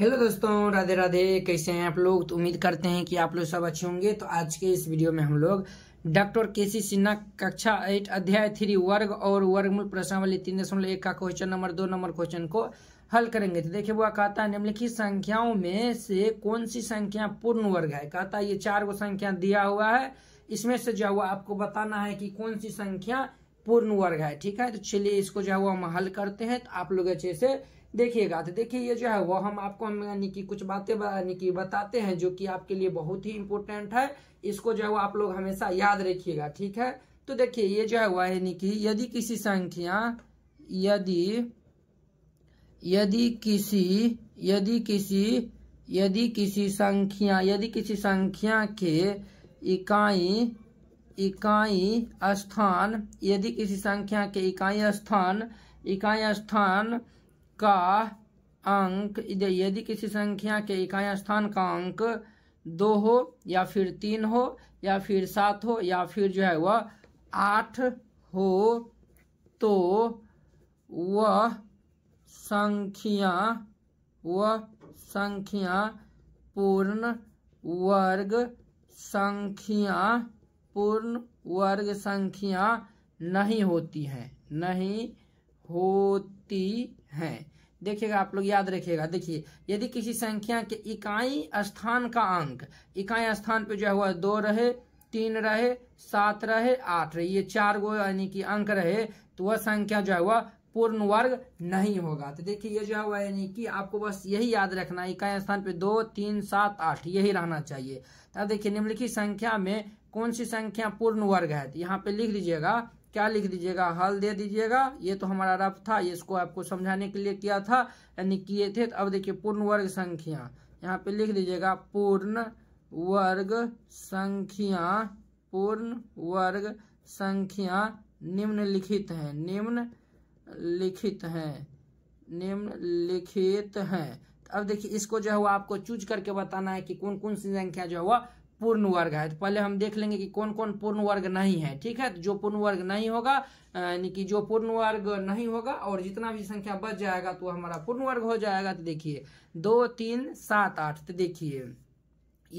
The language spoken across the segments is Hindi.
हेलो दोस्तों राधे राधे कैसे हैं आप लोग तो उम्मीद करते हैं कि आप लोग सब अच्छे होंगे तो आज के इस वीडियो में हम लोग डॉक्टर के सी सिन्हा कक्षा एट अध्याय थ्री वर्ग और वर्गमूल प्रश्नावली तीन दशमलव एक का क्वेश्चन नंबर दो नंबर क्वेश्चन को हल करेंगे तो देखिए वो कहता है निम्नलिखित संख्याओं में से कौन सी संख्या पूर्ण वर्ग है कहता है ये चार गो संख्या दिया हुआ है इसमें से जो हुआ आपको बताना है कि कौन सी संख्या पूर्ण वर्ग है ठीक है तो चलिए इसको जो है वो हम हल करते हैं तो आप लोग अच्छे से देखिएगा तो देखिए ये जो है वो हम आपको हम यानी कि कुछ बातें यानी कि बताते हैं जो कि आपके लिए बहुत ही इंपॉर्टेंट है इसको जो है वो आप लोग हमेशा याद रखिएगा ठीक है तो देखिए ये जो है वो यानी कि यदि किसी संख्या यदि यदि किसी यदि किसी यदि किसी संख्या यदि किसी संख्या के इकाई इकाई स्थान यदि किसी संख्या के इकाई स्थान इकाई स्थान का अंक यदि किसी संख्या के इकाई स्थान का अंक दो हो या फिर तीन हो या फिर सात हो या फिर जो है वह आठ हो तो वह संख्या वह संख्या पूर्ण वर्ग संख्या पूर्ण वर्ग संख्या नहीं होती हैं नहीं होती हैं देखिएगा आप लोग याद रखिएगा देखिए यदि किसी संख्या के इकाई स्थान का अंक इकाई स्थान पे जो है हुआ दो रहे तीन रहे सात रहे आठ रहे ये चार गो यानी कि अंक रहे तो वह संख्या जो है वह पूर्ण वर्ग नहीं होगा तो देखिए ये जो है वह यानी कि आपको बस यही याद रखना है इकाई स्थान पे दो तीन सात आठ यही रहना चाहिए तब तो देखिए निम्नलिखित संख्या में कौन सी संख्या पूर्ण वर्ग है तो यहाँ पे लिख लीजिएगा क्या लिख दीजिएगा हल दे दीजिएगा ये तो हमारा रफ था ये इसको आपको समझाने के लिए किया था यानी किए थे तो अब देखिए पूर्ण वर्ग संख्या यहाँ पे लिख दीजिएगा पूर्ण वर्ग संख्या पूर्ण वर्ग संख्या निम्नलिखित है निम्न लिखित है निम्नलिखित है तो अब देखिए इसको जो है वो आपको चूज करके बताना है कि कौन कौन सी संख्या जो है वह पूर्ण वर्ग है तो पहले हम देख लेंगे कि कौन कौन पूर्ण वर्ग नहीं है ठीक है तो जो पूर्ण वर्ग नहीं होगा यानी कि जो पूर्ण वर्ग नहीं होगा और जितना भी संख्या बच जाएगा तो हमारा पूर्ण वर्ग हो जाएगा तो देखिए दो तीन सात आठ तो देखिए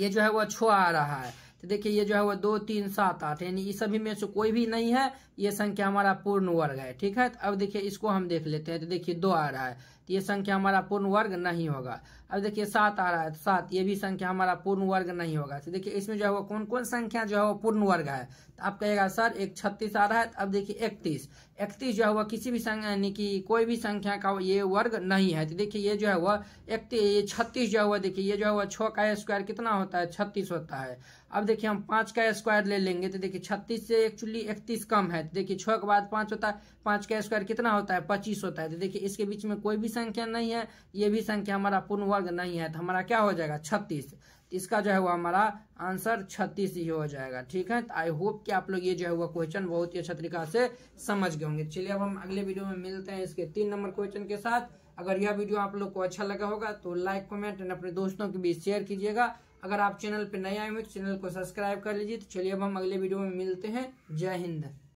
ये जो है वह छो आ रहा है तो देखिए ये जो है वो दो तीन सात आठ यानी इस सभी में से कोई भी नहीं है ये संख्या हमारा पूर्ण वर्ग है ठीक है तो अब देखिए इसको हम देख लेते हैं तो देखिए दो आ रहा है तो ये संख्या हमारा पूर्ण वर्ग नहीं होगा अब देखिए सात आ रहा है तो सात ये भी संख्या हमारा पूर्ण वर्ग नहीं होगा तो देखिए इसमें जो है वो कौन कौन संख्या जो है वो पूर्ण वर्ग है तो आप कहेगा सर एक छत्तीस आ रहा है तो अब देखिए इकतीस इकतीस जो है वह किसी भी संख्या यानी कि कोई भी संख्या का ये वर्ग नहीं है तो देखिए ये जो है वह इकतीस ये छत्तीस जो है देखिए ये जो है वह छः का स्क्वायर कितना होता है छत्तीस होता है अब देखिए हम पाँच का स्क्वायर ले लेंगे तो देखिए छत्तीस से एक्चुअली इकतीस कम है तो देखिए छः के बाद पाँच होता है पाँच का स्क्वायर कितना होता है पच्चीस होता है तो देखिए इसके बीच में कोई भी संख्या नहीं है ये भी संख्या हमारा पूर्ण वर्ग नहीं है तो हमारा क्या हो जाएगा छत्तीस इसका जो है वो हमारा आंसर छत्तीस ही हो जाएगा ठीक है तो आई होप कि आप लोग ये जो है वो क्वेश्चन बहुत ही अच्छा तरीका से समझ गए होंगे चलिए अब हम अगले वीडियो में मिलते हैं इसके तीन नंबर क्वेश्चन के साथ अगर यह वीडियो आप लोग को अच्छा लगा होगा तो लाइक कमेंट एंड अपने दोस्तों के बीच शेयर कीजिएगा अगर आप चैनल पर नए आए हुए चैनल तो को सब्सक्राइब कर लीजिए तो चलिए अब हम अगले वीडियो में मिलते हैं जय हिंद